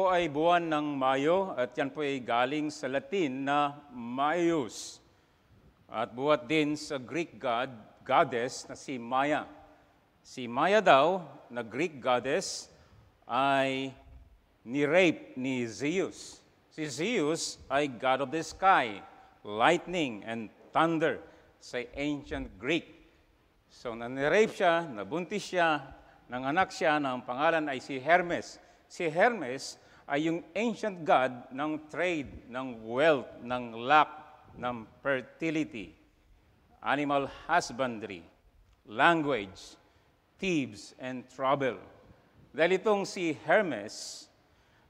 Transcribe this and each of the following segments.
po ay buwan ng Mayo at yan po ay galing sa Latin na Maius at buwat din sa Greek god, goddess na si Maya. Si Maya daw, na Greek goddess, ay ni-rape ni Zeus. Si Zeus ay god of the sky, lightning and thunder sa ancient Greek. So nanirape siya, nabuntis siya, nang anak siya ng pangalan ay si Hermes. Si Hermes ay yung ancient god ng trade, ng wealth, ng luck, ng fertility, animal husbandry, language, thieves, and trouble. Dahil itong si Hermes,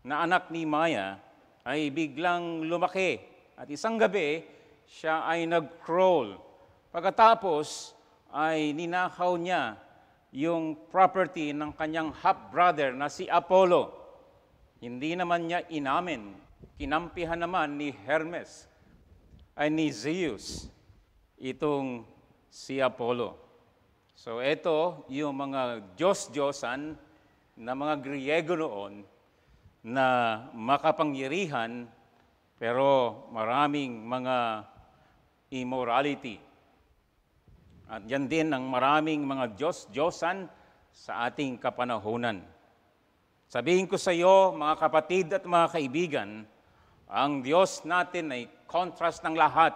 na anak ni Maya, ay biglang lumaki at isang gabi, siya ay nag-crawl. Pagkatapos ay ninakaw niya yung property ng kanyang half-brother na si Apollo. Hindi naman niya inamin. Kinampihan naman ni Hermes ay ni Zeus itong si Apollo. So ito yung mga Diyos-Diyosan na mga Griego noon na makapangyarihan pero maraming mga immorality. At yan din ang maraming mga Diyos-Diyosan sa ating kapanahonan. Sabihin ko sa iyo, mga kapatid at mga kaibigan, ang Diyos natin ay contrast ng lahat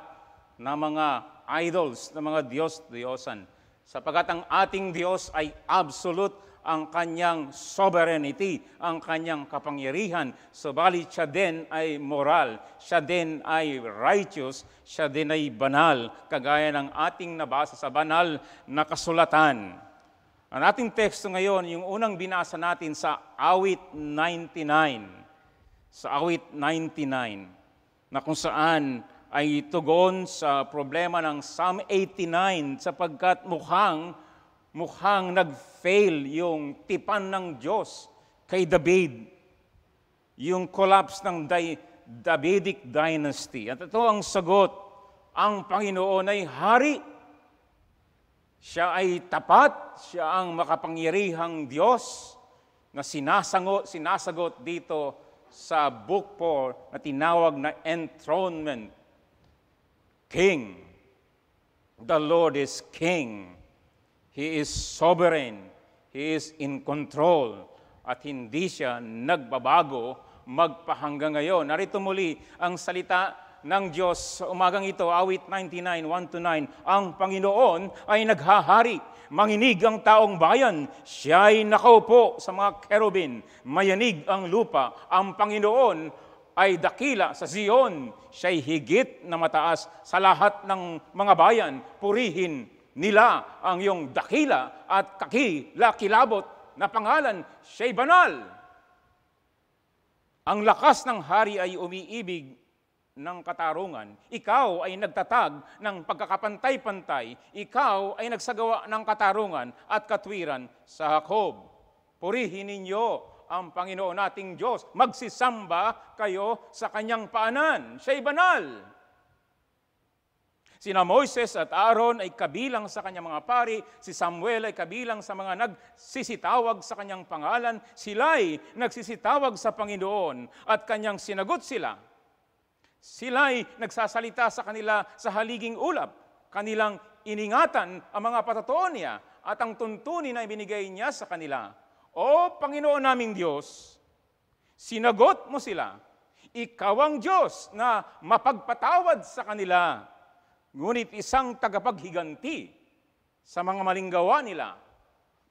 ng mga idols, ng mga Diyos-Diyosan. Sapagat ang ating Diyos ay absolute ang kanyang sovereignty, ang kanyang kapangyarihan. Subalit siya din ay moral, siya din ay righteous, siya din ay banal, kagaya ng ating nabasa sa banal na kasulatan. Ang ating teksto ngayon, yung unang binasa natin sa awit 99. Sa awit 99 na kung saan ay tugon sa problema ng Psalm 89 sapagkat mukhang mukhang nag-fail yung tipan ng Diyos kay David. Yung collapse ng di- Davidic dynasty. At ito ang sagot. Ang Panginoon ay hari siya ay tapat, siya ang makapangyarihang Diyos na sinasango, sinasagot dito sa book 4 na tinawag na enthronement. King. The Lord is King. He is sovereign. He is in control. At hindi siya nagbabago magpahanggang ngayon. Narito muli ang salita ng Diyos. Sa umagang ito, awit 99, 1 9, ang Panginoon ay naghahari. Manginig ang taong bayan, siya'y nakaupo sa mga kerubin. Mayanig ang lupa, ang Panginoon ay dakila sa Zion. Siya'y higit na mataas sa lahat ng mga bayan. Purihin nila ang iyong dakila at kakilakilabot na pangalan. Siya'y banal. Ang lakas ng hari ay umiibig ng katarungan. Ikaw ay nagtatag ng pagkakapantay-pantay. Ikaw ay nagsagawa ng katarungan at katwiran sa Jacob. Purihin ninyo ang Panginoon nating Diyos. Magsisamba kayo sa kanyang paanan. Siya'y banal. Sina Moises at Aaron ay kabilang sa kanyang mga pari, si Samuel ay kabilang sa mga nagsisitawag sa kanyang pangalan, sila'y nagsisitawag sa Panginoon at kanyang sinagot sila Sila'y nagsasalita sa kanila sa haliging ulap. Kanilang iningatan ang mga patatoon niya at ang tuntunin na ibinigay niya sa kanila. O Panginoon naming Diyos, sinagot mo sila. Ikaw ang Diyos na mapagpatawad sa kanila. Ngunit isang tagapaghiganti sa mga maling gawa nila.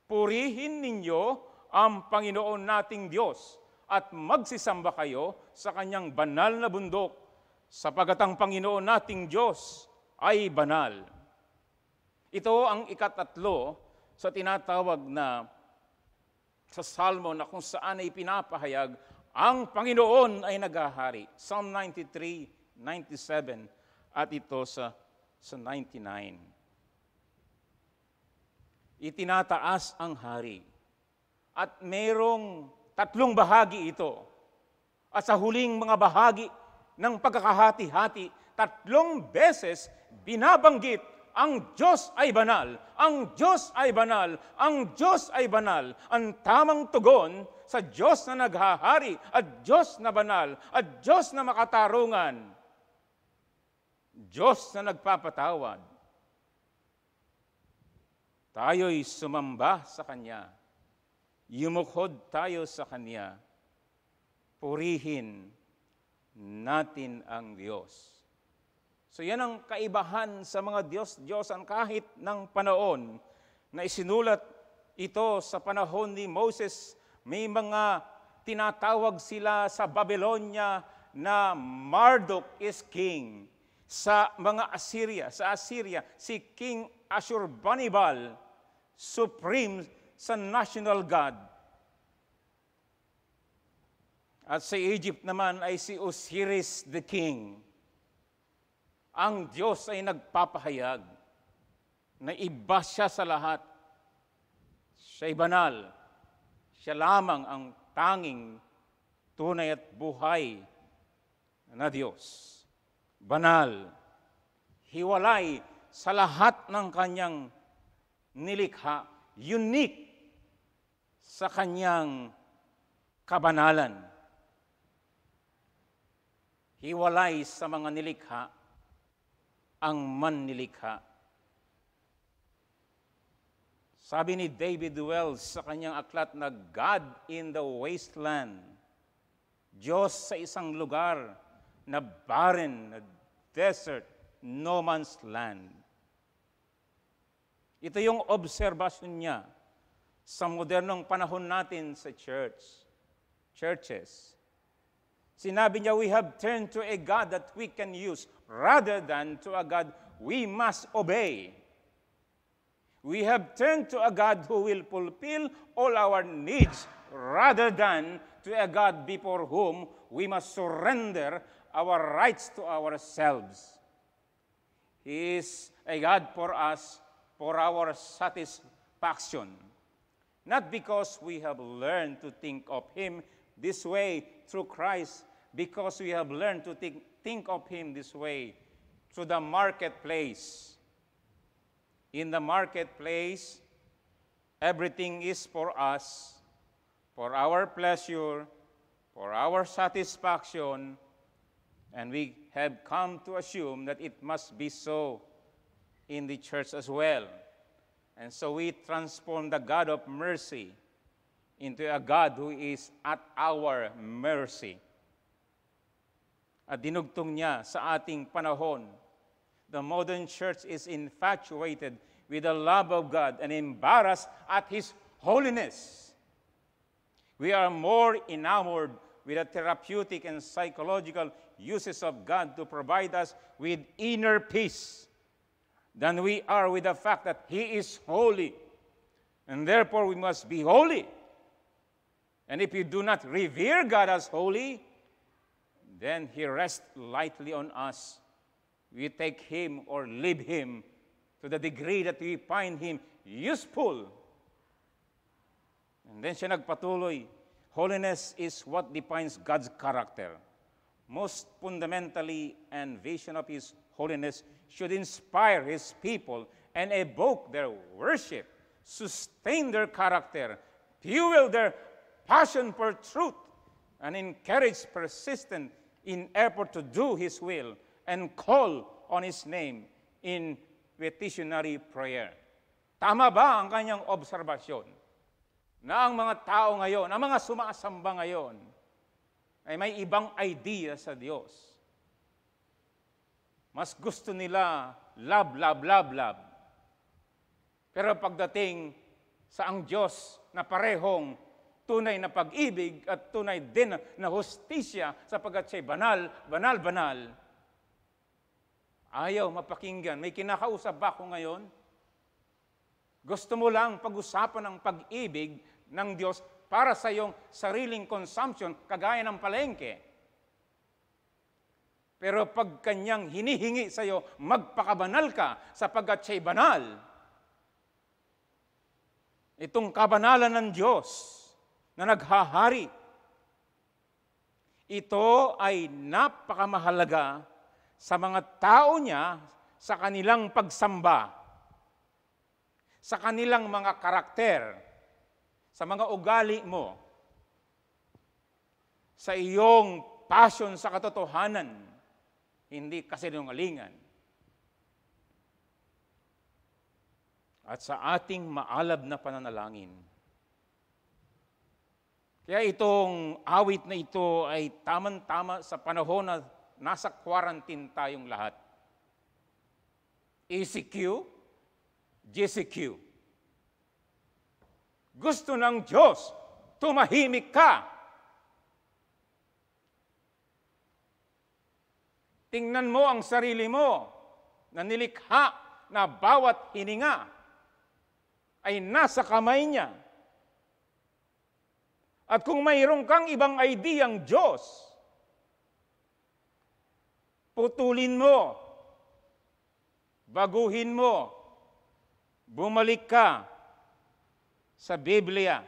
Purihin ninyo ang Panginoon nating Diyos at magsisamba kayo sa kanyang banal na bundok sapagat ang Panginoon nating Diyos ay banal. Ito ang ikatatlo sa tinatawag na sa Salmo na kung saan ay pinapahayag ang Panginoon ay nagahari. Psalm 93, 97 at ito sa, sa 99. Itinataas ang hari at merong tatlong bahagi ito. At sa huling mga bahagi ng pagkakahati-hati, tatlong beses binabanggit ang Diyos ay banal, ang Diyos ay banal, ang Diyos ay banal. Ang tamang tugon sa Diyos na naghahari at Diyos na banal at Diyos na makatarungan. Diyos na nagpapatawad. Tayo'y sumamba sa Kanya. Yumukod tayo sa Kanya. Purihin natin ang Diyos. So yan ang kaibahan sa mga Diyos-Diyosan kahit ng panahon na isinulat ito sa panahon ni Moses, may mga tinatawag sila sa Babylonia na Marduk is king. Sa mga Assyria, sa Assyria, si King Ashurbanibal, supreme sa national god at sa Egypt naman ay si Osiris the King. Ang Diyos ay nagpapahayag na iba siya sa lahat. Siya'y banal. Siya lamang ang tanging tunay at buhay na Diyos. Banal. Hiwalay sa lahat ng kanyang nilikha. Unique sa kanyang kabanalan hiwalay sa mga nilikha ang manlilikha. Sabi ni David Wells sa kanyang aklat na God in the Wasteland, Diyos sa isang lugar na barren, na desert, no man's land. Ito yung obserbasyon niya sa modernong panahon natin sa church, churches. Sinabi niya, we have turned to a God that we can use rather than to a God we must obey. We have turned to a God who will fulfill all our needs rather than to a God before whom we must surrender our rights to ourselves. He is a God for us, for our satisfaction. Not because we have learned to think of Him this way through Christ because we have learned to think, think of Him this way through the marketplace. In the marketplace, everything is for us, for our pleasure, for our satisfaction, and we have come to assume that it must be so in the church as well. And so we transform the God of mercy into a God who is at our mercy. At dinugtong niya sa ating panahon, the modern church is infatuated with the love of God and embarrassed at His holiness. We are more enamored with the therapeutic and psychological uses of God to provide us with inner peace than we are with the fact that He is holy. And therefore, we must be holy and if you do not revere God as holy, then He rests lightly on us. We take Him or leave Him to the degree that we find Him useful. And then siya nagpatuloy, holiness is what defines God's character. Most fundamentally, and vision of His holiness should inspire His people and evoke their worship, sustain their character, fuel their passion for truth, and encouraged persistent in effort to do His will and call on His name in petitionary prayer. Tama ba ang kanyang obserbasyon na ang mga tao ngayon, ang mga sumasamba ngayon, ay may ibang idea sa Diyos? Mas gusto nila love, love, love, love. Pero pagdating sa ang Diyos na parehong tunay na pag-ibig at tunay din na hostisya sapagat siya'y banal, banal, banal. Ayaw mapakinggan. May kinakausap ba ako ngayon? Gusto mo lang pag-usapan ang pag-ibig ng Diyos para sa iyong sariling consumption, kagaya ng palengke. Pero pag kanyang hinihingi sa iyo, magpakabanal ka sapagkat siya'y banal. Itong kabanalan ng Diyos na naghahari. Ito ay napakamahalaga sa mga tao niya sa kanilang pagsamba, sa kanilang mga karakter, sa mga ugali mo, sa iyong passion sa katotohanan, hindi kasinungalingan. At sa ating maalab na pananalangin, kaya itong awit na ito ay tamang-tama sa panahon na nasa quarantine tayong lahat. ECQ, GCQ. Gusto ng Diyos, tumahimik ka. Tingnan mo ang sarili mo na nilikha na bawat hininga ay nasa kamay niya at kung mayroon kang ibang ideyang Diyos, putulin mo, baguhin mo, bumalik ka sa Biblia,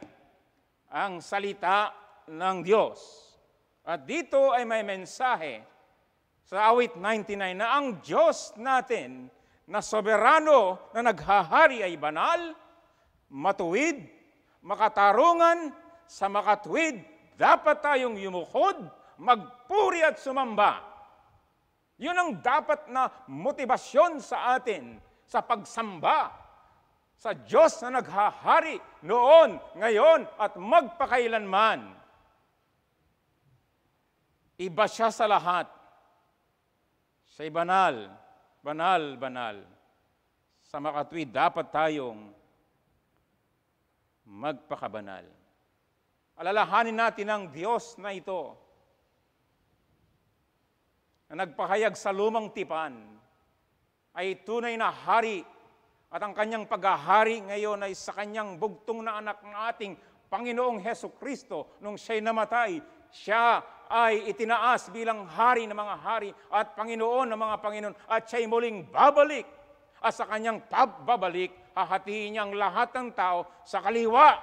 ang salita ng Diyos. At dito ay may mensahe sa awit 99 na ang Diyos natin na soberano na naghahari ay banal, matuwid, makatarungan, sa makatwid, dapat tayong yumukod, magpuri at sumamba. Yun ang dapat na motibasyon sa atin sa pagsamba sa Diyos na naghahari noon, ngayon, at magpakailanman. Iba siya sa lahat. Siya'y banal, banal, banal. Sa makatwi, dapat tayong magpakabanal. Alalahanin natin ang Diyos na ito na nagpahayag sa lumang tipan ay tunay na hari at ang kanyang paghahari ngayon ay sa kanyang bugtong na anak ng ating Panginoong Heso Kristo nung siya'y namatay. Siya ay itinaas bilang hari ng mga hari at Panginoon ng mga Panginoon at siya'y muling babalik. At sa kanyang pagbabalik, hahatiin niya ang lahat ng tao sa kaliwa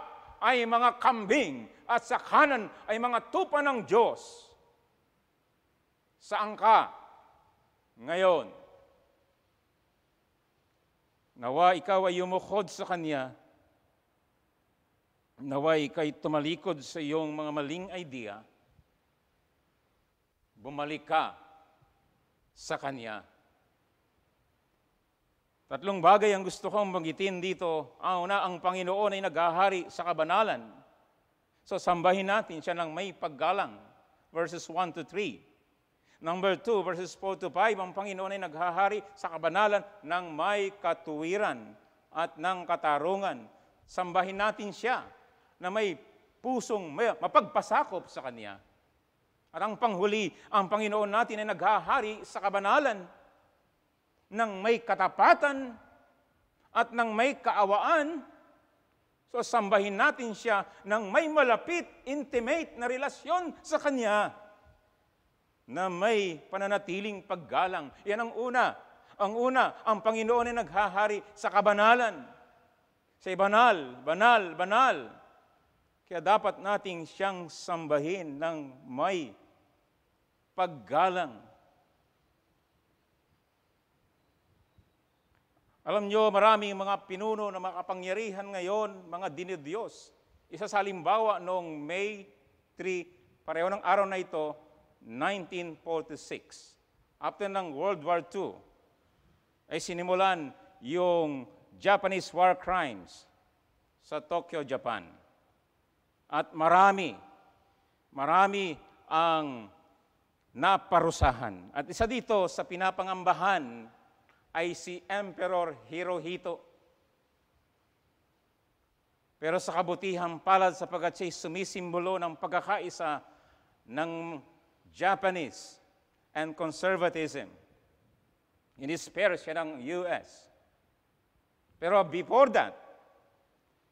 ay mga kambing at sa kanan ay mga tupa ng Diyos. Saan ka ngayon? Nawa ikaw ay yumukod sa Kanya. Nawa ikaw ay tumalikod sa iyong mga maling idea. Bumalik ka sa Kanya. Tatlong bagay ang gusto kong magitin dito. Ang una, ang Panginoon ay naghahari sa kabanalan. So sambahin natin siya ng may paggalang. Verses 1 to 3. Number 2, verses 4 to 5, ang Panginoon ay naghahari sa kabanalan ng may katuwiran at ng katarungan. Sambahin natin siya na may pusong may mapagpasakop sa Kanya. At ang panghuli, ang Panginoon natin ay naghahari sa kabanalan ng may katapatan at ng may kaawaan So sambahin natin siya ng may malapit, intimate na relasyon sa Kanya na may pananatiling paggalang. Yan ang una. Ang una, ang Panginoon ay naghahari sa kabanalan. Sa banal, banal, banal. Kaya dapat nating siyang sambahin ng may paggalang Alam nyo, maraming mga pinuno na makapangyarihan ngayon, mga dinidiyos. Isa sa halimbawa noong May 3, pareho ng araw na ito, 1946. After ng World War II, ay sinimulan yung Japanese war crimes sa Tokyo, Japan. At marami, marami ang naparusahan. At isa dito sa pinapangambahan ay si Emperor Hirohito. Pero sa kabutihan palad sapagkat siya'y sumisimbolo ng pagkakaisa ng Japanese and conservatism. Inispare siya ng US. Pero before that,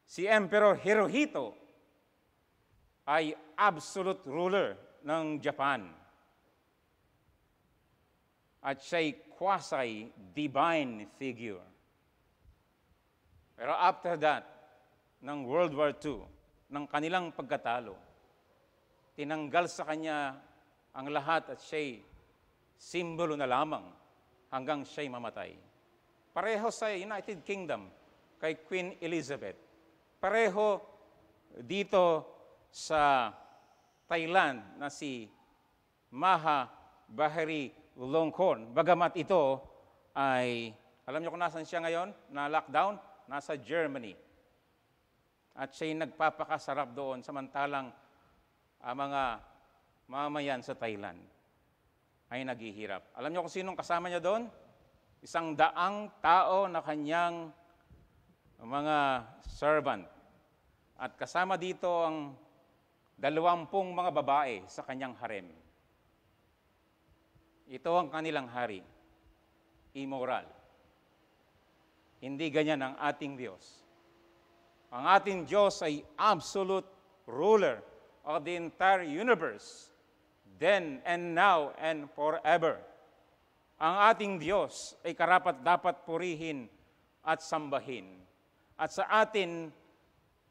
si Emperor Hirohito ay absolute ruler ng Japan. At siya'y quasi-divine figure. Pero after that, ng World War II, ng kanilang pagkatalo, tinanggal sa kanya ang lahat at siya'y simbolo na lamang hanggang siya'y mamatay. Pareho sa United Kingdom kay Queen Elizabeth. Pareho dito sa Thailand na si Maha Bahari Longhorn. Bagamat ito ay, alam niyo kung nasan siya ngayon na lockdown? Nasa Germany. At siya'y nagpapakasarap doon samantalang ang ah, mga mamayan sa Thailand ay naghihirap. Alam niyo kung sinong kasama niya doon? Isang daang tao na kanyang mga servant. At kasama dito ang dalawampung mga babae sa kanyang harem. Ito ang kanilang hari. Immoral. Hindi ganyan ang ating Diyos. Ang ating Diyos ay absolute ruler of the entire universe, then and now and forever. Ang ating Diyos ay karapat dapat purihin at sambahin. At sa atin,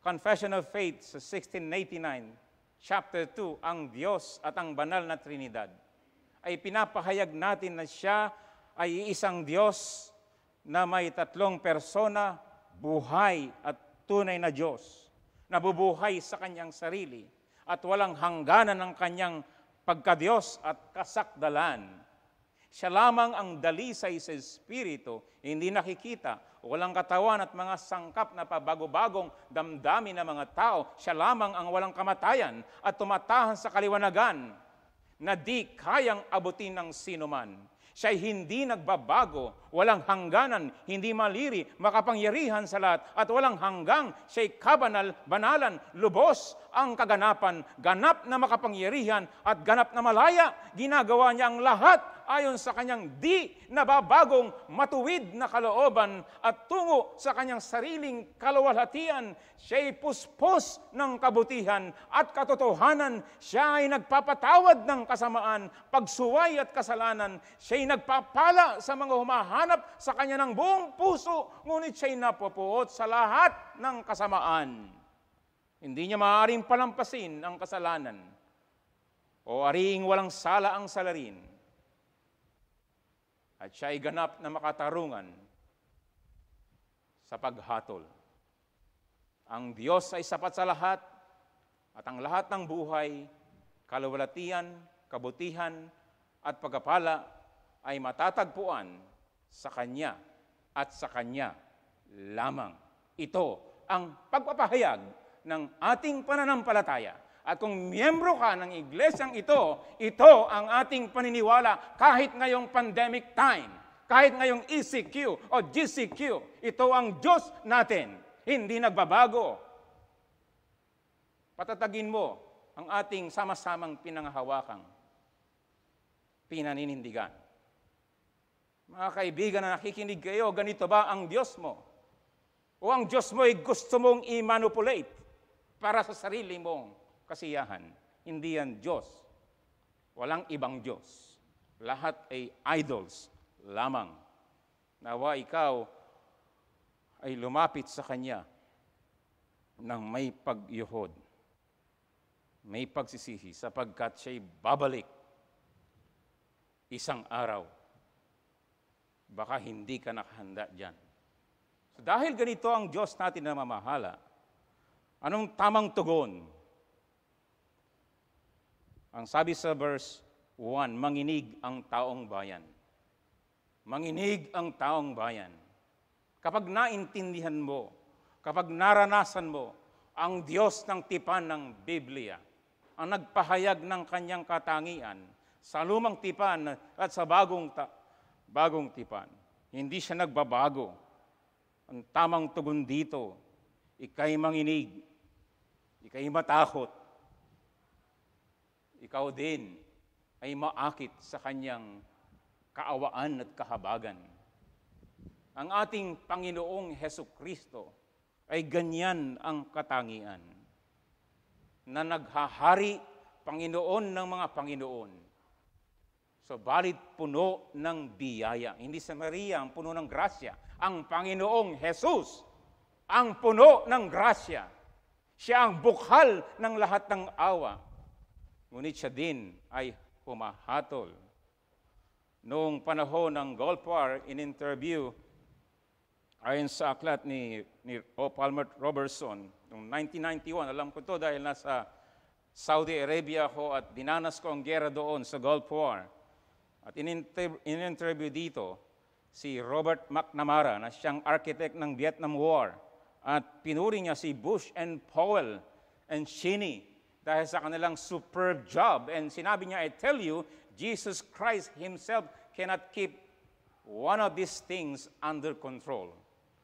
Confession of Faith sa 1689, chapter 2, ang Diyos at ang banal na Trinidad ay pinapahayag natin na siya ay isang Diyos na may tatlong persona, buhay at tunay na Diyos. Nabubuhay sa kanyang sarili at walang hangganan ng kanyang pagkadiyos at kasakdalan. Siya lamang ang dalisay sa Espiritu, hindi nakikita, walang katawan at mga sangkap na pabago-bagong damdamin ng mga tao. Siya lamang ang walang kamatayan at tumatahan sa kaliwanagan na di kayang abutin ng sinuman. Siya'y hindi nagbabago, walang hangganan, hindi maliri, makapangyarihan sa lahat, at walang hanggang, siya'y kabanal, banalan, lubos ang kaganapan, ganap na makapangyarihan, at ganap na malaya, ginagawa niya ang lahat ayon sa kanyang di nababagong matuwid na kalooban at tungo sa kanyang sariling kalawalhatian. Siya'y puspos ng kabutihan at katotohanan. Siya ay nagpapatawad ng kasamaan, pagsuway at kasalanan. Siya'y nagpapala sa mga humahanap sa kanya ng buong puso, ngunit siya'y napupuot sa lahat ng kasamaan. Hindi niya maaaring palampasin ang kasalanan o ariing walang sala ang salarin. At siya ay ganap na makatarungan sa paghatol. Ang Diyos ay sapat sa lahat at ang lahat ng buhay, kalawalatian, kabutihan at pagkapala ay matatagpuan sa Kanya at sa Kanya lamang. Ito ang pagpapahayag ng ating pananampalataya at kung miyembro ka ng iglesyang ito, ito ang ating paniniwala kahit ngayong pandemic time, kahit ngayong ECQ o GCQ, ito ang Diyos natin, hindi nagbabago. Patatagin mo ang ating sama-samang pinanghahawakang pinaninindigan. Mga kaibigan na nakikinig kayo, ganito ba ang Diyos mo? O ang Diyos mo ay gusto mong i-manipulate para sa sarili mong kasiyahan. Hindi yan Diyos. Walang ibang Diyos. Lahat ay idols lamang. Nawa ikaw ay lumapit sa Kanya ng may pagyuhod, may pagsisihi, sapagkat siya'y babalik isang araw. Baka hindi ka nakahanda dyan. So dahil ganito ang Diyos natin na mamahala, anong tamang tugon ang sabi sa verse 1, manginig ang taong bayan. Manginig ang taong bayan. Kapag naintindihan mo, kapag naranasan mo ang Diyos ng tipan ng Biblia, ang nagpahayag ng kanyang katangian sa lumang tipan at sa bagong, ta- bagong tipan, hindi siya nagbabago. Ang tamang tugon dito, ikay manginig, ikay matakot, ikaw din ay maakit sa kanyang kaawaan at kahabagan. Ang ating Panginoong Heso Kristo ay ganyan ang katangian na naghahari Panginoon ng mga Panginoon. So balit puno ng biyaya. Hindi sa Maria ang puno ng grasya. Ang Panginoong Jesus ang puno ng grasya. Siya ang bukhal ng lahat ng awa Ngunit siya din ay humahatol. Noong panahon ng Gulf War, in-interview ayon sa aklat ni, ni O. Palmer Robertson, noong 1991, alam ko to dahil nasa Saudi Arabia ko at dinanas ko ang gera doon sa Gulf War. At in-interview dito si Robert McNamara na siyang architect ng Vietnam War at pinuri niya si Bush and Powell and Cheney dahil sa kanilang superb job. And sinabi niya, I tell you, Jesus Christ Himself cannot keep one of these things under control.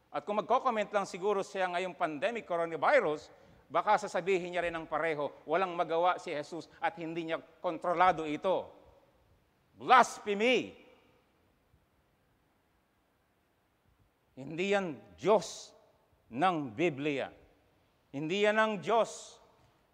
At kung magko-comment lang siguro siya ngayong pandemic, coronavirus, baka sasabihin niya rin ng pareho, walang magawa si Jesus at hindi niya kontrolado ito. Blasphemy! Hindi yan Diyos ng Biblia. Hindi yan ang Diyos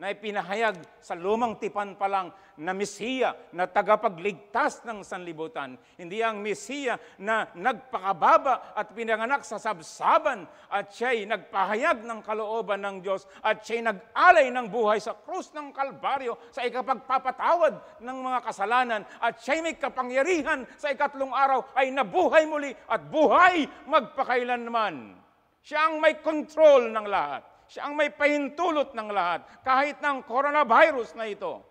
na ipinahayag sa lumang tipan pa lang na Mesiya na tagapagligtas ng sanlibutan. Hindi ang Mesiya na nagpakababa at pinanganak sa sabsaban at siya'y nagpahayag ng kalooban ng Diyos at siya'y nag-alay ng buhay sa krus ng Kalbaryo sa ikapagpapatawad ng mga kasalanan at siya'y may kapangyarihan sa ikatlong araw ay nabuhay muli at buhay magpakailanman. Siya ang may control ng lahat. Siya ang may pahintulot ng lahat. Kahit ng coronavirus na ito,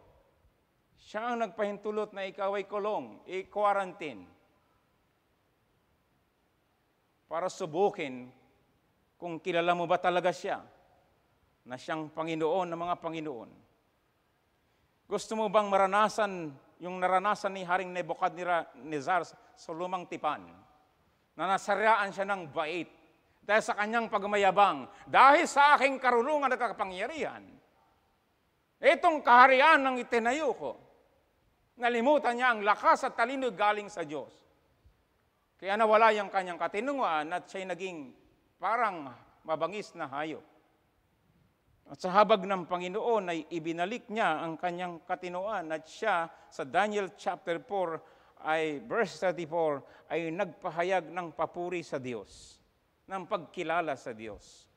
siya ang nagpahintulot na ikaw ay kulong, i-quarantine. Para subukin kung kilala mo ba talaga siya na siyang Panginoon ng mga Panginoon. Gusto mo bang maranasan yung naranasan ni Haring Nebuchadnezzar sa lumang tipan? Na nasaraan siya ng bait dahil sa kanyang pagmayabang, dahil sa aking karunungan at kapangyarihan. Itong kaharian ng itinayo ko, nalimutan niya ang lakas at talino galing sa Diyos. Kaya nawala yung kanyang katinungan at siya'y naging parang mabangis na hayop. At sa habag ng Panginoon ay ibinalik niya ang kanyang katinoan at siya sa Daniel chapter 4 ay verse 34 ay nagpahayag ng papuri sa Diyos ng pagkilala sa Diyos.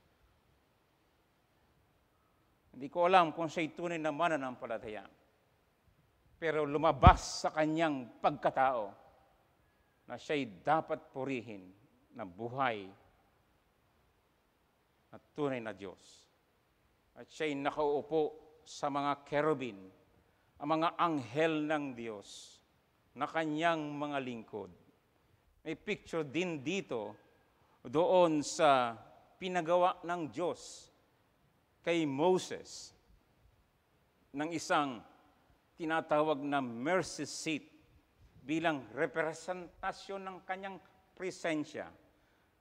Hindi ko alam kung siya'y tunay na mananampalataya. Pero lumabas sa kanyang pagkatao na siya'y dapat purihin ng buhay at tunay na Diyos. At siya'y nakaupo sa mga kerubin, ang mga anghel ng Diyos na kanyang mga lingkod. May picture din dito doon sa pinagawa ng Diyos kay Moses ng isang tinatawag na mercy seat bilang representasyon ng kanyang presensya,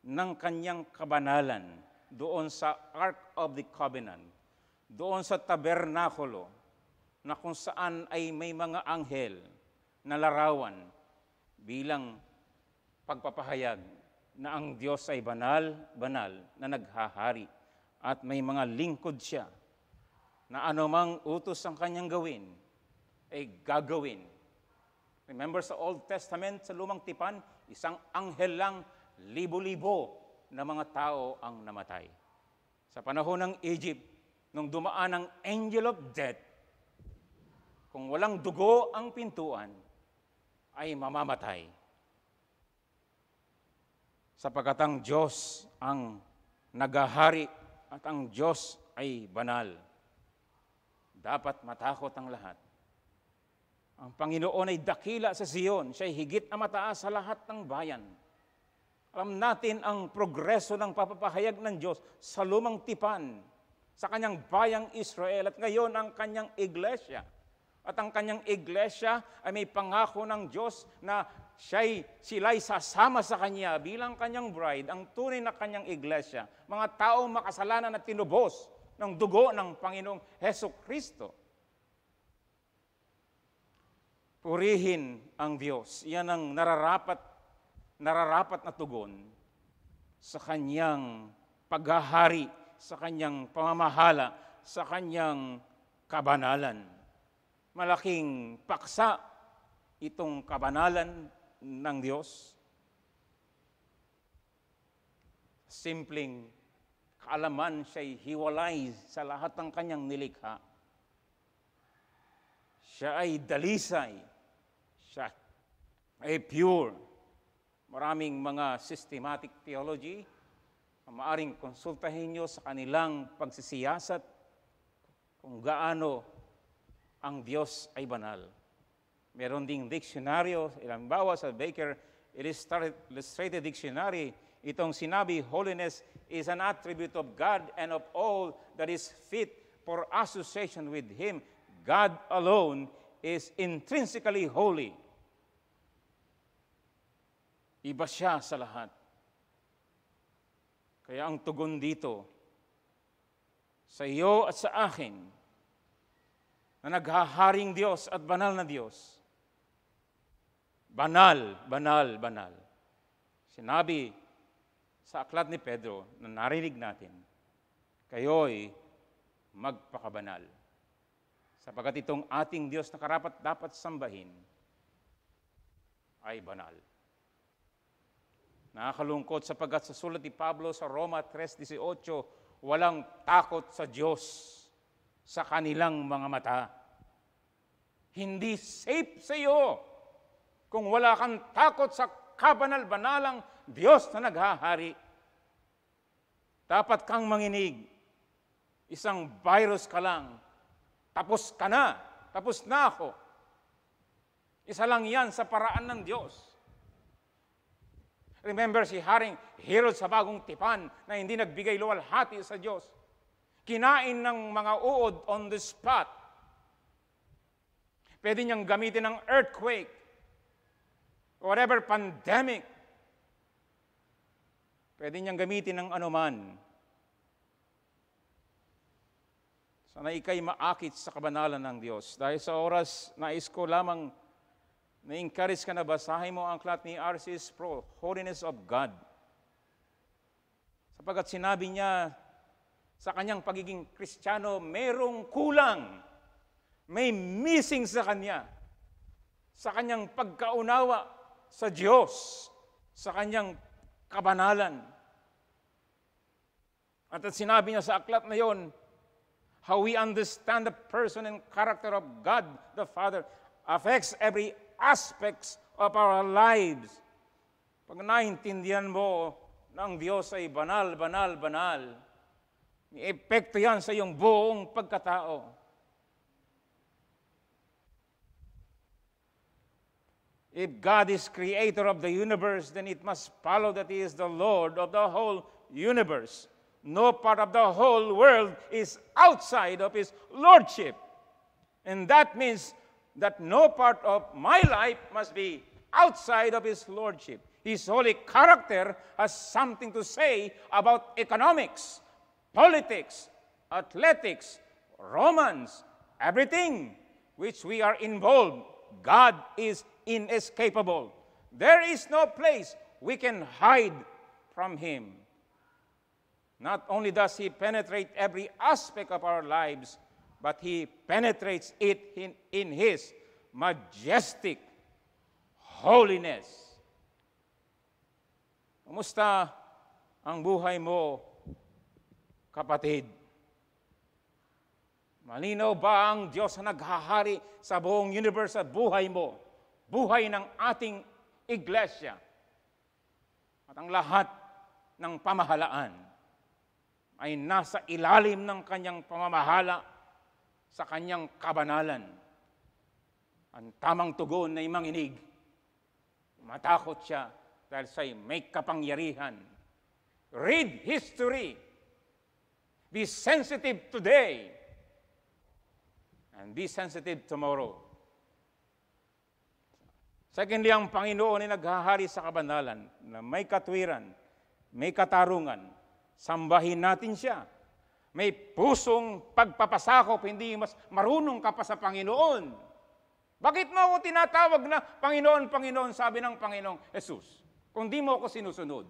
ng kanyang kabanalan doon sa Ark of the Covenant, doon sa tabernakulo na kung saan ay may mga anghel na larawan bilang pagpapahayag na ang Diyos ay banal, banal na naghahari at may mga lingkod siya na anumang utos ang kanyang gawin ay gagawin. Remember sa Old Testament, sa Lumang Tipan, isang anghel lang, libo-libo na mga tao ang namatay. Sa panahon ng Egypt, nung dumaan ang angel of death, kung walang dugo ang pintuan, ay mamamatay sapagkat ang Diyos ang nagahari at ang Diyos ay banal. Dapat matakot ang lahat. Ang Panginoon ay dakila sa Zion. Siya ay higit na mataas sa lahat ng bayan. Alam natin ang progreso ng papapahayag ng Diyos sa lumang tipan, sa kanyang bayang Israel at ngayon ang kanyang iglesia. At ang kanyang iglesia ay may pangako ng Diyos na siya'y, sila'y sasama sa kanya bilang kanyang bride, ang tunay na kanyang iglesia, mga tao makasalanan na tinubos ng dugo ng Panginoong Heso Kristo. Purihin ang Diyos. Iyan ang nararapat, nararapat na tugon sa kanyang paghahari, sa kanyang pamamahala, sa kanyang kabanalan. Malaking paksa itong kabanalan ng Diyos? Simpleng kaalaman siya'y hiwalay sa lahat ng kanyang nilikha. Siya ay dalisay. Siya ay pure. Maraming mga systematic theology na maaring konsultahin nyo sa kanilang pagsisiyasat kung gaano ang Diyos ay banal. Meron ding diksyonaryo, ilambawa sa Baker Illustrated Dictionary, itong sinabi, holiness is an attribute of God and of all that is fit for association with Him. God alone is intrinsically holy. Iba siya sa lahat. Kaya ang tugon dito, sa iyo at sa akin, na naghaharing Diyos at banal na Diyos, Banal, banal, banal. Sinabi sa aklat ni Pedro na narinig natin, kayo'y magpakabanal. Sapagat itong ating Diyos na karapat dapat sambahin ay banal. Nakakalungkot sapagat sa sulat ni Pablo sa Roma 3.18, walang takot sa Diyos sa kanilang mga mata. Hindi safe sa iyo kung wala kang takot sa kabanal-banalang Diyos na naghahari. Dapat kang manginig. Isang virus ka lang. Tapos ka na. Tapos na ako. Isa lang yan sa paraan ng Diyos. Remember si Haring Herod sa bagong tipan na hindi nagbigay luwalhati sa Diyos. Kinain ng mga uod on the spot. Pwede niyang gamitin ng earthquake whatever pandemic, pwede niyang gamitin ng anuman. Sana ikay maakit sa kabanalan ng Diyos. Dahil sa oras, nais ko lamang na-encourage ka na basahin mo ang klat ni R.C. Pro, Holiness of God. Sapagat sinabi niya sa kanyang pagiging Kristiyano, mayroong kulang, may missing sa kanya, sa kanyang pagkaunawa, sa Diyos, sa kanyang kabanalan. At at sinabi niya sa aklat na yon, how we understand the person and character of God the Father affects every aspects of our lives. Pag naintindihan mo ng Diyos ay banal, banal, banal, may epekto yan sa iyong buong pagkatao. If God is creator of the universe, then it must follow that He is the Lord of the whole universe. No part of the whole world is outside of His Lordship. And that means that no part of my life must be outside of His Lordship. His holy character has something to say about economics, politics, athletics, romance, everything which we are involved. God is inescapable. There is no place we can hide from Him. Not only does He penetrate every aspect of our lives, but He penetrates it in, in His majestic holiness. Kumusta ang buhay mo, kapatid? Malinaw ba ang Diyos na naghahari sa buong universe at buhay mo? buhay ng ating iglesia at ang lahat ng pamahalaan ay nasa ilalim ng kanyang pamamahala sa kanyang kabanalan. Ang tamang tugon ay manginig. Matakot siya dahil siya'y may kapangyarihan. Read history. Be sensitive today. And be sensitive tomorrow. Secondly, ang Panginoon ay naghahari sa kabanalan na may katwiran, may katarungan. Sambahin natin siya. May pusong pagpapasakop, hindi mas marunong ka pa sa Panginoon. Bakit mo ako tinatawag na Panginoon, Panginoon, sabi ng Panginoong Jesus, kung di mo ako sinusunod?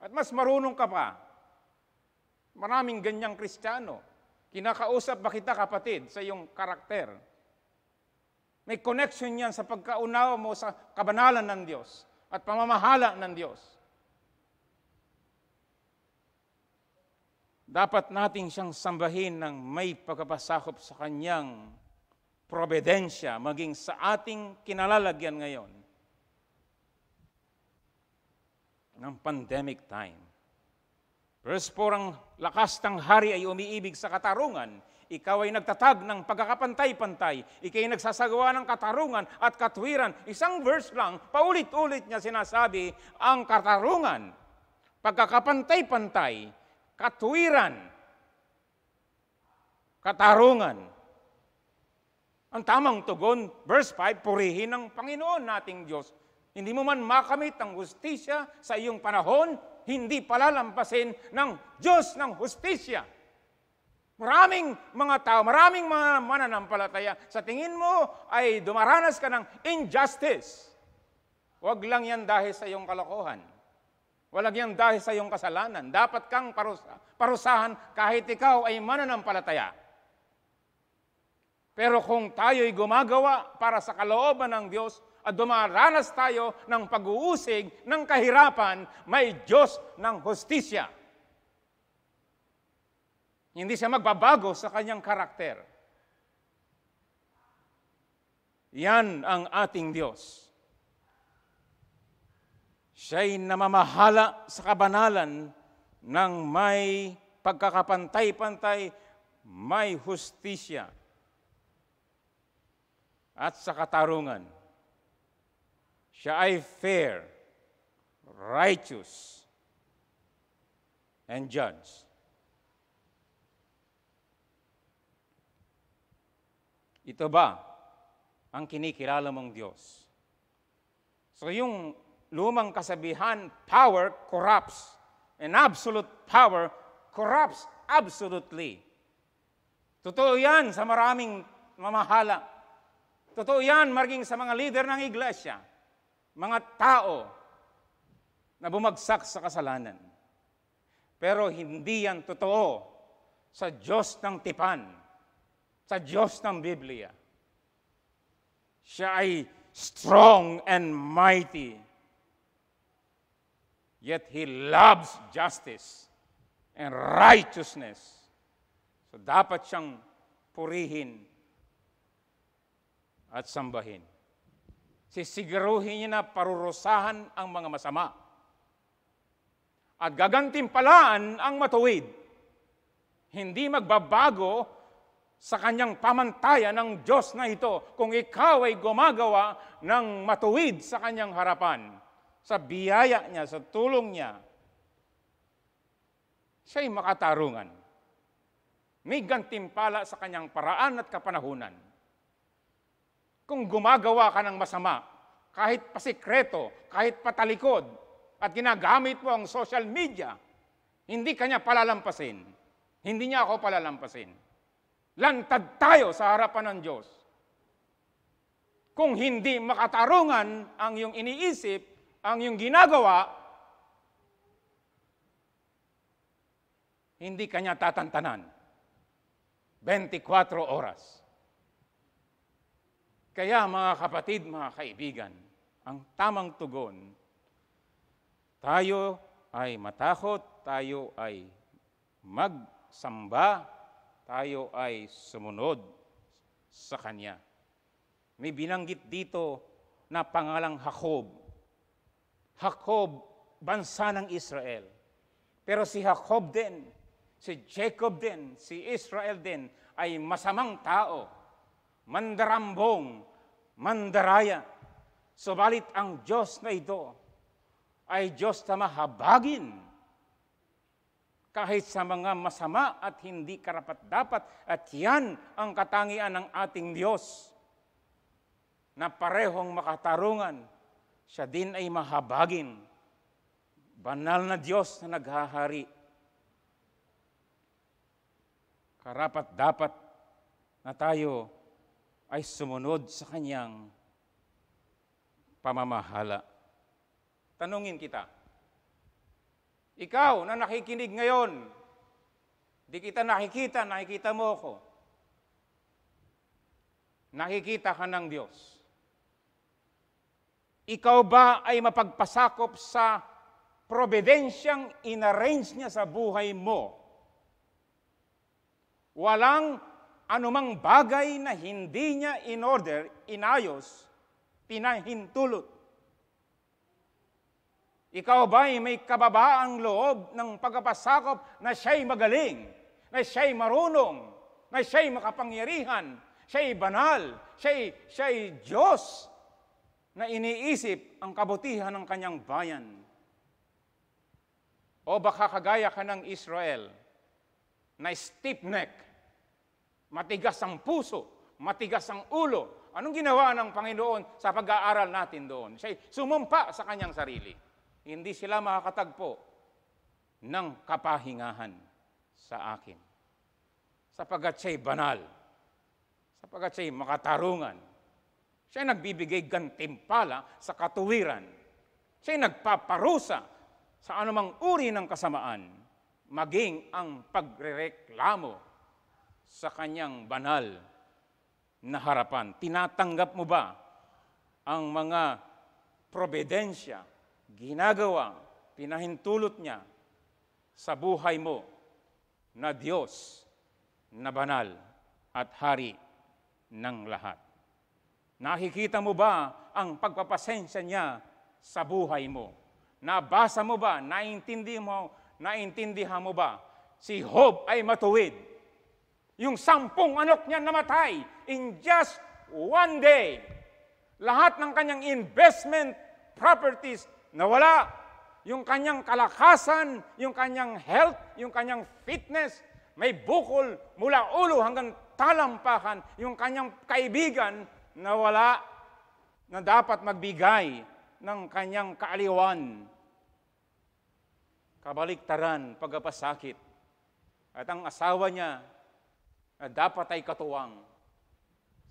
At mas marunong ka pa. Maraming ganyang kristyano. Kinakausap ba kita kapatid sa iyong karakter? May connection yan sa pagkaunawa mo sa kabanalan ng Diyos at pamamahala ng Diyos. Dapat nating siyang sambahin ng may pagkapasakop sa kanyang probedensya maging sa ating kinalalagyan ngayon ng pandemic time. Verse 4, ang lakas ng hari ay umiibig sa katarungan ikaw ay nagtatag ng pagkakapantay-pantay, ikaw ay nagsasagawa ng katarungan at katwiran. Isang verse lang, paulit-ulit niya sinasabi, ang katarungan, pagkakapantay-pantay, katwiran, katarungan. Ang tamang tugon, verse 5, purihin ng Panginoon nating Diyos. Hindi mo man makamit ang hustisya sa iyong panahon, hindi palalampasin ng Diyos ng hustisya Maraming mga tao, maraming mga mananampalataya, sa tingin mo ay dumaranas ka ng injustice. Huwag lang yan dahil sa iyong kalokohan. Walang yan dahil sa iyong kasalanan. Dapat kang parusahan kahit ikaw ay mananampalataya. Pero kung tayo'y gumagawa para sa kalooban ng Diyos at dumaranas tayo ng pag-uusig ng kahirapan, may Diyos ng hustisya. Hindi siya magbabago sa kanyang karakter. Yan ang ating Diyos. Siya'y namamahala sa kabanalan ng may pagkakapantay-pantay, may hustisya at sa katarungan. Siya ay fair, righteous, and judge. Ito ba ang kinikilala mong Diyos? So yung lumang kasabihan, power corrupts. And absolute power corrupts absolutely. Totoo yan sa maraming mamahala. Totoo yan maging sa mga leader ng iglesia, mga tao na bumagsak sa kasalanan. Pero hindi yan totoo sa Diyos ng tipan sa Diyos ng Biblia. Siya ay strong and mighty. Yet He loves justice and righteousness. So dapat siyang purihin at sambahin. Sisiguruhin niya na parurusahan ang mga masama at gagantimpalaan ang matuwid. Hindi magbabago sa kanyang pamantayan ng Diyos na ito kung ikaw ay gumagawa ng matuwid sa kanyang harapan, sa biyaya niya, sa tulong niya, siya'y makatarungan. May gantimpala sa kanyang paraan at kapanahunan. Kung gumagawa ka ng masama, kahit pasikreto, kahit patalikod, at ginagamit mo ang social media, hindi kanya palalampasin. Hindi niya ako palalampasin lantad tayo sa harapan ng Diyos. Kung hindi makatarungan ang iyong iniisip, ang iyong ginagawa, hindi kanya tatantanan. 24 oras. Kaya mga kapatid, mga kaibigan, ang tamang tugon, tayo ay matakot, tayo ay magsamba, tayo ay sumunod sa Kanya. May binanggit dito na pangalang Jacob. Jacob, bansa ng Israel. Pero si Jacob din, si Jacob din, si Israel din ay masamang tao, mandarambong, mandaraya. Subalit ang Diyos na ito ay Diyos na mahabagin kahit sa mga masama at hindi karapat-dapat. At yan ang katangian ng ating Diyos na parehong makatarungan. Siya din ay mahabagin. Banal na Diyos na naghahari. Karapat-dapat na tayo ay sumunod sa Kanyang pamamahala. Tanungin kita, ikaw na nakikinig ngayon, di kita nakikita, nakikita mo ako. Nakikita ka ng Diyos. Ikaw ba ay mapagpasakop sa probidensyang inarrange niya sa buhay mo? Walang anumang bagay na hindi niya in order, inayos, pinahintulot ikaw ba'y may kababaang loob ng pagkapasakop na siya'y magaling, na siya'y marunong, na siya'y makapangyarihan, siya'y banal, siya'y, siya'y Diyos na iniisip ang kabutihan ng kanyang bayan? O baka kagaya ka ng Israel na stiff neck, matigas ang puso, matigas ang ulo, Anong ginawa ng Panginoon sa pag-aaral natin doon? Siya sumumpa sa kanyang sarili hindi sila makakatagpo ng kapahingahan sa akin. Sapagat siya'y banal, sapagat siya'y makatarungan, siya'y nagbibigay gantimpala sa katuwiran, siya'y nagpaparusa sa anumang uri ng kasamaan, maging ang pagrereklamo sa kanyang banal na harapan. Tinatanggap mo ba ang mga probedensya ginagawa, pinahintulot niya sa buhay mo na Diyos na banal at hari ng lahat. Nakikita mo ba ang pagpapasensya niya sa buhay mo? Nabasa mo ba, naintindi mo, naintindihan mo ba? Si Job ay matuwid. Yung sampung anak niya namatay in just one day. Lahat ng kanyang investment properties Nawala yung kanyang kalakasan, yung kanyang health, yung kanyang fitness. May bukol mula ulo hanggang talampakan yung kanyang kaibigan na wala na dapat magbigay ng kanyang kaaliwan. Kabaliktaran, pagkapasakit. At ang asawa niya na dapat ay katuwang,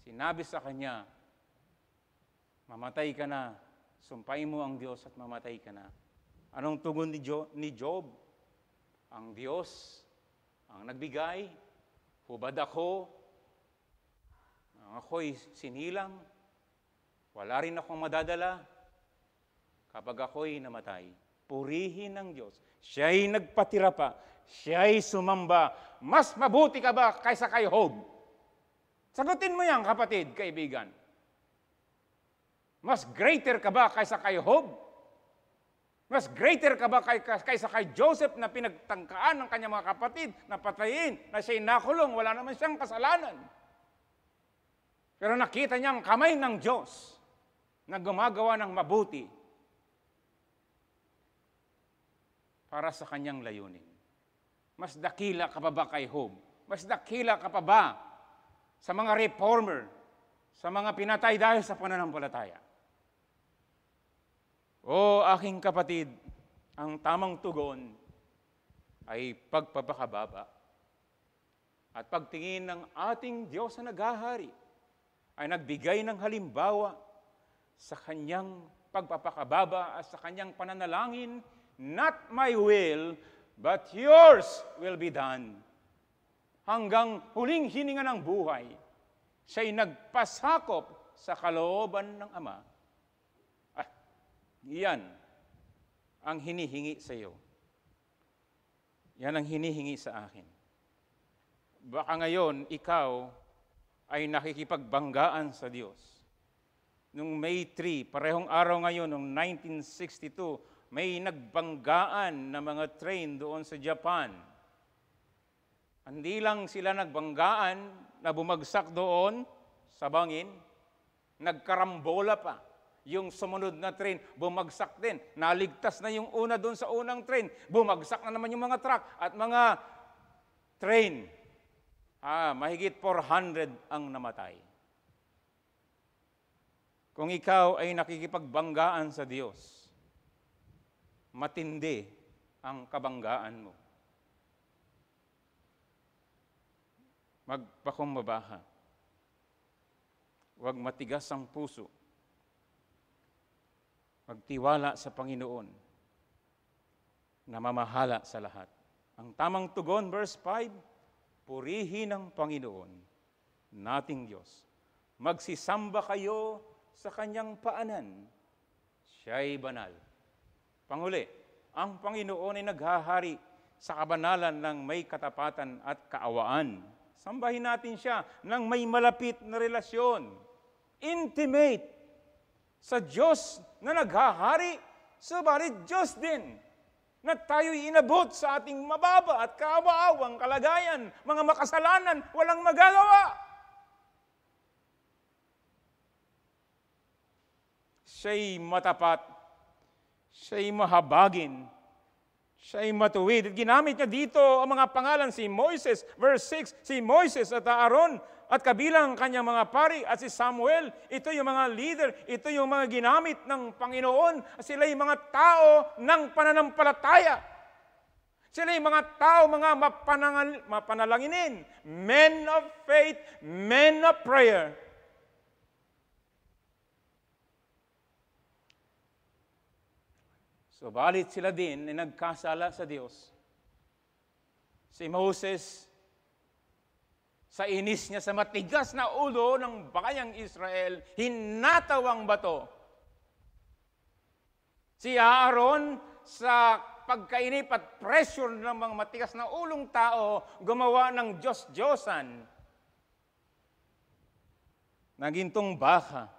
sinabi sa kanya, mamatay ka na Sumpain mo ang Diyos at mamatay ka na. Anong tugon ni Job? Ni Job? Ang Diyos, ang nagbigay, hubad ako, ang ako'y sinilang, wala rin akong madadala kapag ako'y namatay. Purihin ng Diyos. Siya'y nagpatira pa. Siya'y sumamba. Mas mabuti ka ba kaysa kay Hob? Sagutin mo yan, kapatid, kaibigan. Mas greater ka ba kaysa kay Hob? Mas greater ka ba kay, kaysa kay Joseph na pinagtangkaan ng kanyang mga kapatid, na patayin, na siya'y nakulong, wala naman siyang kasalanan. Pero nakita niya ang kamay ng Diyos na gumagawa ng mabuti para sa kanyang layunin. Mas dakila ka pa ba kay Hob? Mas dakila ka pa ba sa mga reformer, sa mga pinatay dahil sa pananampalataya? O aking kapatid, ang tamang tugon ay pagpapakababa. At pagtingin ng ating Diyos na naghahari ay nagbigay ng halimbawa sa kanyang pagpapakababa at sa kanyang pananalangin, Not my will, but yours will be done. Hanggang huling hininga ng buhay, siya'y nagpasakop sa kalooban ng Ama Iyan ang hinihingi sa iyo. Yan ang hinihingi sa akin. Baka ngayon, ikaw ay nakikipagbanggaan sa Diyos. Nung May 3, parehong araw ngayon, nung 1962, may nagbanggaan na mga train doon sa Japan. Hindi lang sila nagbanggaan na bumagsak doon sa bangin, nagkarambola pa yung sumunod na train, bumagsak din. Naligtas na yung una doon sa unang train. Bumagsak na naman yung mga truck at mga train. Ah, mahigit 400 ang namatay. Kung ikaw ay nakikipagbanggaan sa Diyos, matindi ang kabanggaan mo. Magpakumbaba ka. Huwag matigas ang puso magtiwala sa Panginoon na mamahala sa lahat. Ang tamang tugon, verse 5, Purihin ang Panginoon, nating Diyos. Magsisamba kayo sa kanyang paanan. Siya'y banal. Panghuli, ang Panginoon ay naghahari sa kabanalan ng may katapatan at kaawaan. Sambahin natin siya ng may malapit na relasyon. Intimate sa Diyos na naghahari, subalit Diyos din na tayo'y inabot sa ating mababa at kawaawang kalagayan, mga makasalanan, walang magagawa. Siya'y matapat, siya'y mahabagin, siya'y matuwid. At ginamit niya dito ang mga pangalan si Moises, verse 6, si Moises at Aaron at kabilang ang kanyang mga pari at si Samuel. Ito yung mga leader, ito yung mga ginamit ng Panginoon. Sila yung mga tao ng pananampalataya. Sila yung mga tao, mga mapanangal, mapanalanginin. Men of faith, men of prayer. So, so, sila din ay nagkasala sa Diyos. Si Moses, sa inis niya sa matigas na ulo ng bakayang Israel, hinatawang bato. Si Aaron, sa pagkainip at pressure ng mga matigas na ulong tao, gumawa ng Diyos-Diyosan. Nagintong baka.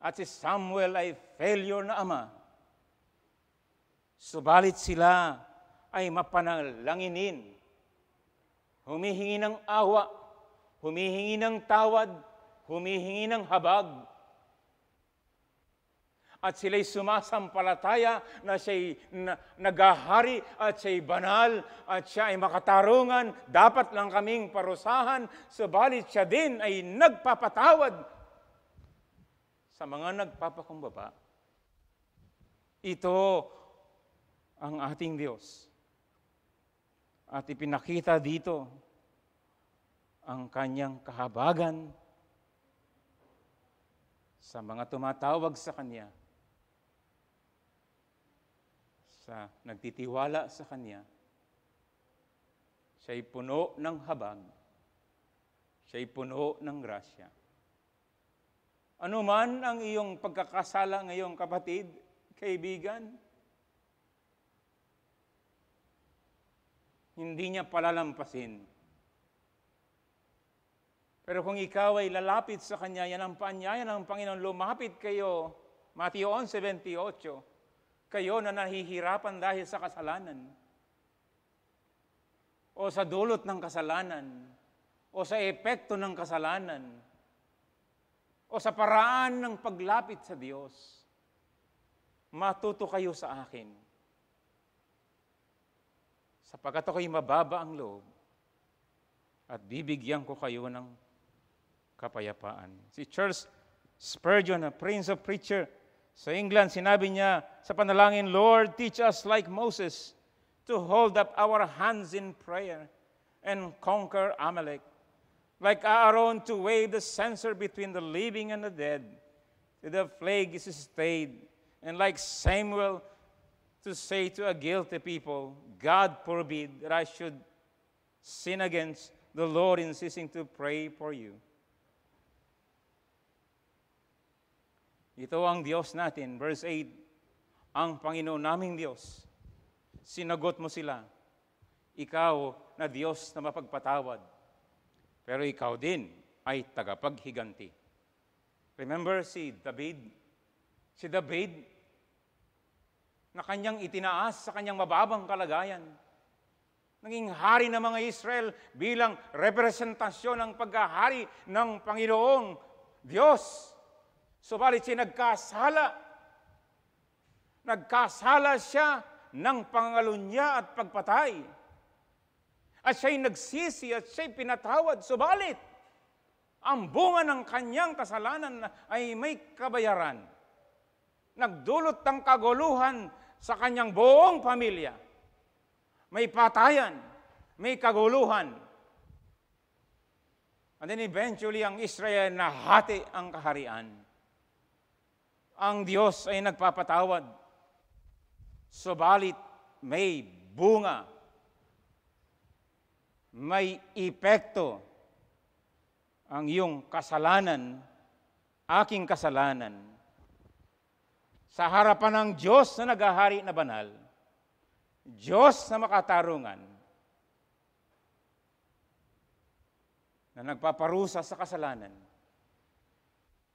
At si Samuel ay failure na ama. Subalit sila ay mapanalanginin humihingi ng awa, humihingi ng tawad, humihingi ng habag. At sila'y sumasampalataya na siya'y na, nagahari at siya'y banal at siya ay makatarungan. Dapat lang kaming parusahan, subalit siya din ay nagpapatawad sa mga nagpapakumbaba. Ito ang ating Diyos. At ipinakita dito ang kanyang kahabagan sa mga tumatawag sa kanya, sa nagtitiwala sa kanya. Siya'y puno ng habag. Siya'y puno ng grasya. Ano man ang iyong pagkakasala ngayong kapatid, kaibigan, hindi niya palalampasin. Pero kung ikaw ay lalapit sa Kanya, yan ang paanyaya ng Panginoon, lumapit kayo, Matthew 11.78, kayo na nahihirapan dahil sa kasalanan, o sa dulot ng kasalanan, o sa epekto ng kasalanan, o sa paraan ng paglapit sa Diyos, matuto kayo sa akin Sapagat ako'y mababa ang loob at bibigyan ko kayo ng kapayapaan. Si Charles Spurgeon, a Prince of Preacher, sa England, sinabi niya sa panalangin, Lord, teach us like Moses to hold up our hands in prayer and conquer Amalek. Like Aaron to wave the censer between the living and the dead, till the plague is stayed. And like Samuel to say to a guilty people, God forbid that I should sin against the Lord in ceasing to pray for you. Ito ang Diyos natin. Verse 8, ang Panginoon naming Diyos, sinagot mo sila, ikaw na Diyos na mapagpatawad, pero ikaw din ay tagapaghiganti. Remember si David? Si David, na kanyang itinaas sa kanyang mababang kalagayan. Naging hari ng mga Israel bilang representasyon ng paghahari ng Panginoon, Diyos. Subalit siya nagkasala. Nagkasala siya ng pangalunya at pagpatay. At siya'y nagsisi at siya'y pinatawad. Subalit, ang bunga ng kanyang kasalanan ay may kabayaran. Nagdulot ng kaguluhan sa kanyang buong pamilya. May patayan, may kaguluhan. And then eventually ang Israel na hati ang kaharian. Ang Diyos ay nagpapatawad. Subalit may bunga. May epekto ang iyong kasalanan, aking kasalanan sa harapan ng Diyos na nagahari na banal, Diyos na makatarungan, na nagpaparusa sa kasalanan,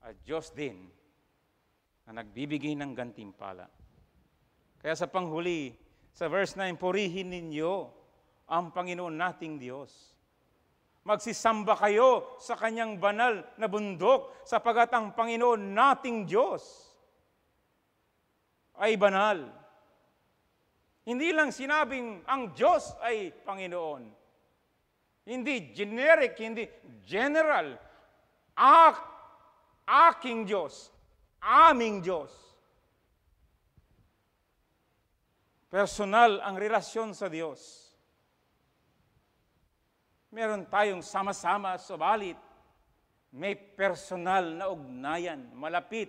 at Diyos din na nagbibigay ng gantimpala. Kaya sa panghuli, sa verse 9, purihin ninyo ang Panginoon nating Diyos. Magsisamba kayo sa kanyang banal na bundok sapagat ang Panginoon nating Diyos ay banal. Hindi lang sinabing ang Diyos ay Panginoon. Hindi generic, hindi general. Ak, aking Diyos, aming Diyos. Personal ang relasyon sa Diyos. Meron tayong sama-sama, subalit may personal na ugnayan, malapit,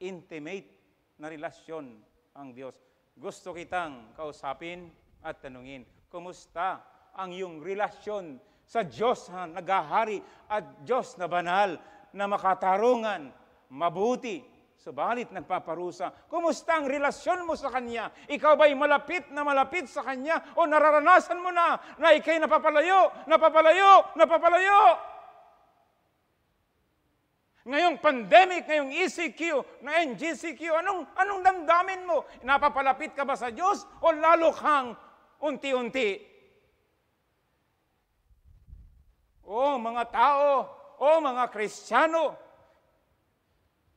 intimate na relasyon ang Diyos. Gusto kitang kausapin at tanungin, kumusta ang iyong relasyon sa Diyos na nagahari at Diyos na banal na makatarungan, mabuti, subalit nagpaparusa. Kumusta ang relasyon mo sa Kanya? Ikaw ba'y malapit na malapit sa Kanya o nararanasan mo na na ikay napapalayo, napapalayo, napapalayo? Ngayong pandemic, ngayong ECQ, na NGCQ, anong, anong damdamin mo? Napapalapit ka ba sa Diyos o lalo kang unti-unti? Oh, mga tao, oh, mga Kristiyano,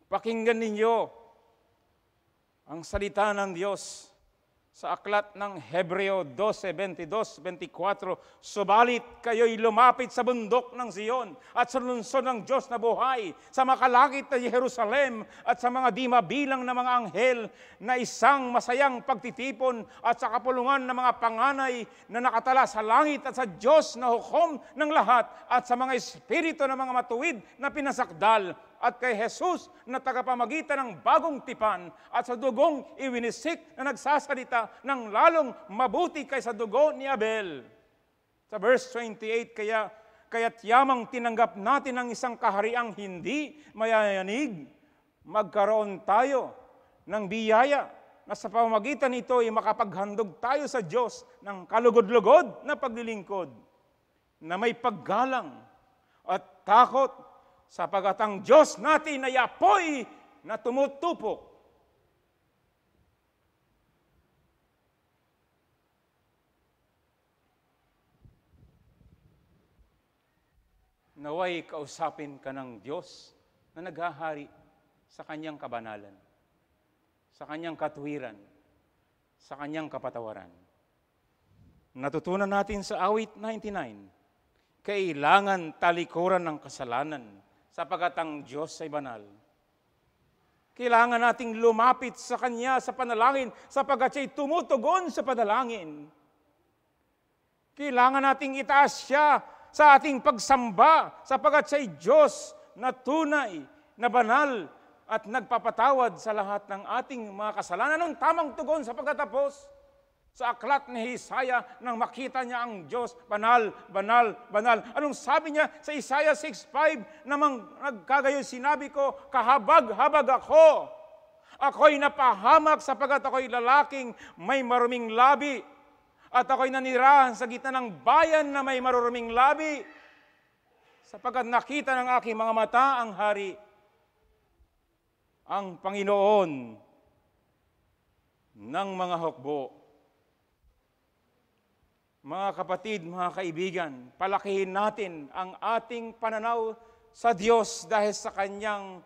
pakinggan ninyo ang salita ng Diyos sa aklat ng Hebreo 12:22-24, Subalit kayo'y lumapit sa bundok ng Zion at sa lungsod ng Diyos na buhay, sa makalangit na Jerusalem at sa mga di mabilang na mga anghel na isang masayang pagtitipon at sa kapulungan ng mga panganay na nakatala sa langit at sa Diyos na hukom ng lahat at sa mga espiritu ng mga matuwid na pinasakdal at kay Jesus na tagapamagitan ng bagong tipan at sa dugong iwinisik na nagsasalita ng lalong mabuti kaysa dugo ni Abel. Sa verse 28, kaya kaya't yamang tinanggap natin ang isang kahariang hindi mayayanig, magkaroon tayo ng biyaya na sa pamamagitan nito ay makapaghandog tayo sa Diyos ng kalugod-lugod na paglilingkod na may paggalang at takot sapagat ang Diyos natin ay apoy na tumutupok. Naway kausapin ka ng Diyos na naghahari sa kanyang kabanalan, sa kanyang katuwiran, sa kanyang kapatawaran. Natutunan natin sa awit 99, kailangan talikuran ng kasalanan sapagat ang Diyos ay banal. Kailangan nating lumapit sa Kanya sa panalangin sapagat siya'y tumutugon sa panalangin. Kailangan nating itaas siya sa ating pagsamba sapagat siya'y Diyos na tunay, na banal, at nagpapatawad sa lahat ng ating mga kasalanan ng tamang tugon sa pagkatapos. Sa aklat ni Isaiah, nang makita niya ang Diyos, banal, banal, banal. Anong sabi niya sa Isaiah 6.5, namang nagkagayon sinabi ko, kahabag-habag ako. Ako'y napahamak sapagat ako'y lalaking may maruming labi. At ako'y nanirahan sa gitna ng bayan na may maruming labi. Sapagat nakita ng aking mga mata ang hari, ang Panginoon ng mga hukbo mga kapatid, mga kaibigan, palakihin natin ang ating pananaw sa Diyos dahil sa Kanyang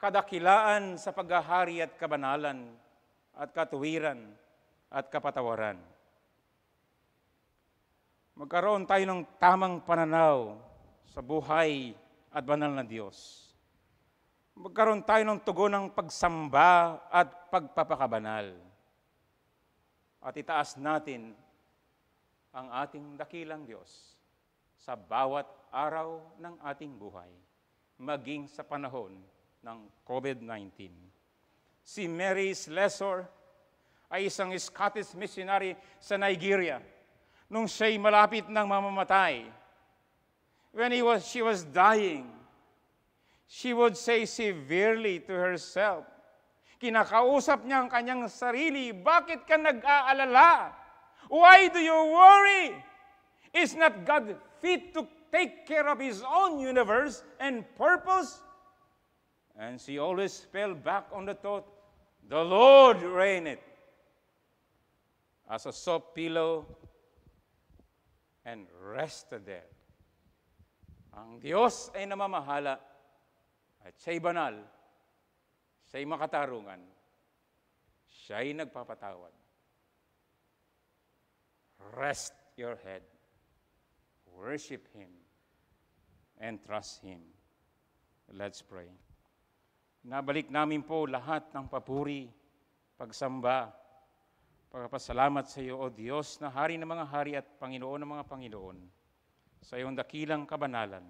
kadakilaan sa paghahari at kabanalan at katuwiran at kapatawaran. Magkaroon tayo ng tamang pananaw sa buhay at banal na Diyos. Magkaroon tayo ng tugon ng pagsamba at pagpapakabanal. At itaas natin ang ating dakilang Diyos sa bawat araw ng ating buhay, maging sa panahon ng COVID-19. Si Mary Slessor ay isang Scottish missionary sa Nigeria nung siya'y malapit ng mamamatay. When he was, she was dying, she would say severely to herself, kinakausap niya ang kanyang sarili, bakit ka nag-aalala? Why do you worry? Is not God fit to take care of his own universe and purpose? And she always fell back on the thought, the Lord reigneth as a soft pillow and rested there. Ang Diyos ay namamahala at siya'y banal, siya'y makatarungan, siya'y nagpapatawad. rest your head, worship Him, and trust Him. Let's pray. Nabalik namin po lahat ng papuri, pagsamba, pagpasalamat sa iyo, O Diyos, na hari ng mga hari at Panginoon ng mga Panginoon, sa iyong dakilang kabanalan,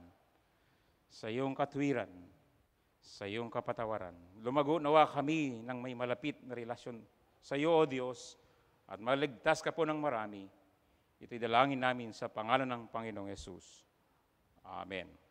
sa iyong katwiran, sa iyong kapatawaran. Lumago nawa kami ng may malapit na relasyon sa iyo, O Diyos, at maligtas ka po ng marami Ito'y dalangin namin sa pangalan ng Panginoong Yesus. Amen.